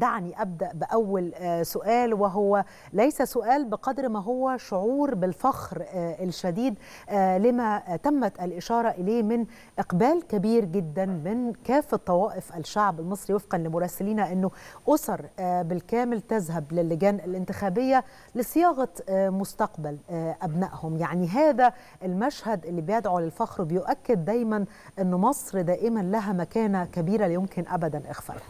دعني ابدا باول آه، سؤال وهو ليس سؤال بقدر ما هو شعور بالفخر آه، الشديد آه، لما تمت الاشاره اليه من اقبال كبير جدا من كافه طوائف الشعب المصري وفقا لمراسلينا انه اسر بالكامل تذهب للجان الانتخابيه لصياغه مستقبل ابنائهم، يعني هذا المشهد اللي بيدعو للفخر بيؤكد دايما ان مصر دائما لها مكانه كبيره لا يمكن ابدا اخفائها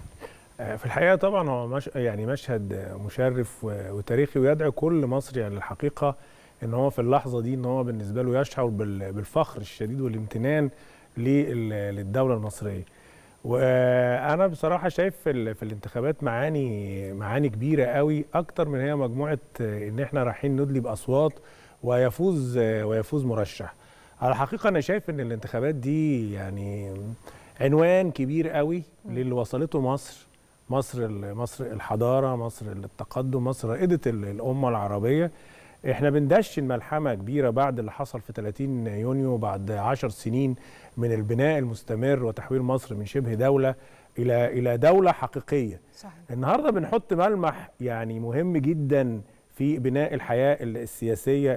آه، في الحقيقه طبعا هو مش يعني مشهد مشرف وتاريخي ويدعو كل مصري يعني الحقيقه ان هو في اللحظه دي ان هو بالنسبه له يشعر بالفخر الشديد والامتنان للدوله المصريه. وانا بصراحه شايف في الانتخابات معاني معاني كبيره قوي اكتر من هي مجموعه ان احنا رايحين ندلي باصوات ويفوز ويفوز مرشح. على الحقيقه انا شايف ان الانتخابات دي يعني عنوان كبير قوي للي وصلته مصر مصر مصر الحضاره مصر التقدم مصر رائده الامه العربيه احنا بندشن ملحمه كبيره بعد اللي حصل في 30 يونيو بعد 10 سنين من البناء المستمر وتحويل مصر من شبه دوله الى الى دوله حقيقيه صحيح. النهارده بنحط ملمح يعني مهم جدا في بناء الحياه السياسيه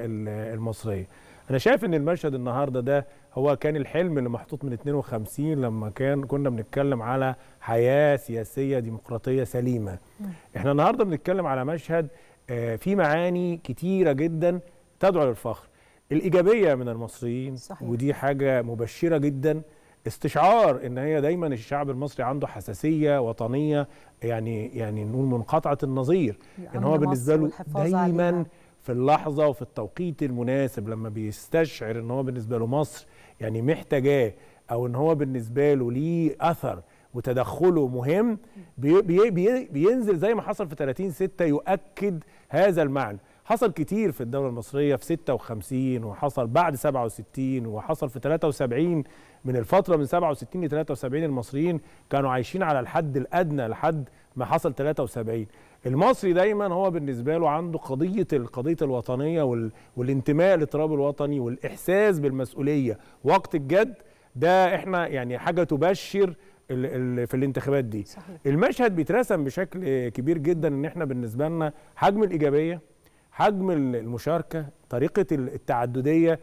المصريه انا شايف ان المشهد النهارده ده هو كان الحلم اللي محطوط من 52 لما كان كنا بنتكلم على حياه سياسيه ديمقراطيه سليمه احنا النهارده بنتكلم على مشهد آه، في معاني كتيره جدا تدعو للفخر الايجابيه من المصريين صحيح. ودي حاجه مبشره جدا استشعار ان هي دايما الشعب المصري عنده حساسيه وطنيه يعني يعني نقول منقطعه النظير ان هو بالنسبه له دايما عليها. في اللحظه وفي التوقيت المناسب لما بيستشعر ان هو بالنسبه له مصر يعني محتاجاه او ان هو بالنسبه له ليه اثر وتدخله مهم بي بي بي بينزل زي ما حصل في 30 6 يؤكد هذا المعنى حصل كتير في الدوله المصريه في 56 وحصل بعد 67 وحصل في 73 من الفتره من 67 ل 73 المصريين كانوا عايشين على الحد الادنى لحد ما حصل 73 المصري دايما هو بالنسبه له عنده قضيه القضيه الوطنيه والانتماء للتراب الوطني والاحساس بالمسؤوليه وقت الجد ده احنا يعني حاجه تبشر في الانتخابات دي صحيح. المشهد بيترسم بشكل كبير جدا ان احنا بالنسبه لنا حجم الايجابيه حجم المشاركه طريقه التعدديه